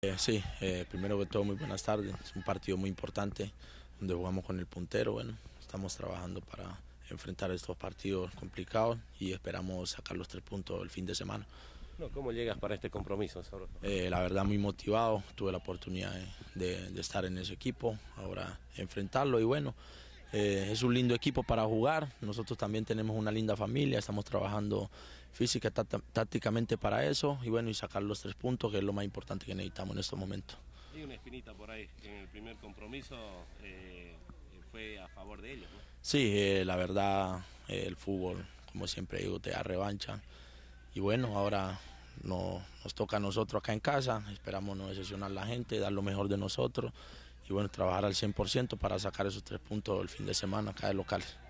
Eh, sí, eh, primero que todo muy buenas tardes. Es un partido muy importante donde jugamos con el puntero. Bueno, estamos trabajando para enfrentar estos partidos complicados y esperamos sacar los tres puntos el fin de semana. ¿Cómo llegas para este compromiso? Eh, la verdad muy motivado, tuve la oportunidad de, estar en ese equipo, ahora enfrentarlo y bueno, eh, es un lindo equipo para jugar. Nosotros también tenemos una linda familia. Estamos trabajando física tácticamente para eso. Y bueno, y sacar los tres puntos, que es lo más importante que necesitamos en estos momentos. Hay una espinita por ahí. En el primer compromiso eh, fue a favor de ellos. ¿no? Sí, eh, la verdad, el fútbol, como siempre digo, te da revancha. Y bueno, ahora nos toca a nosotros acá en casa. Esperamos no decepcionar a la gente, dar lo mejor de nosotros y bueno, trabajar al 100% para sacar esos tres puntos el fin de semana acá de locales.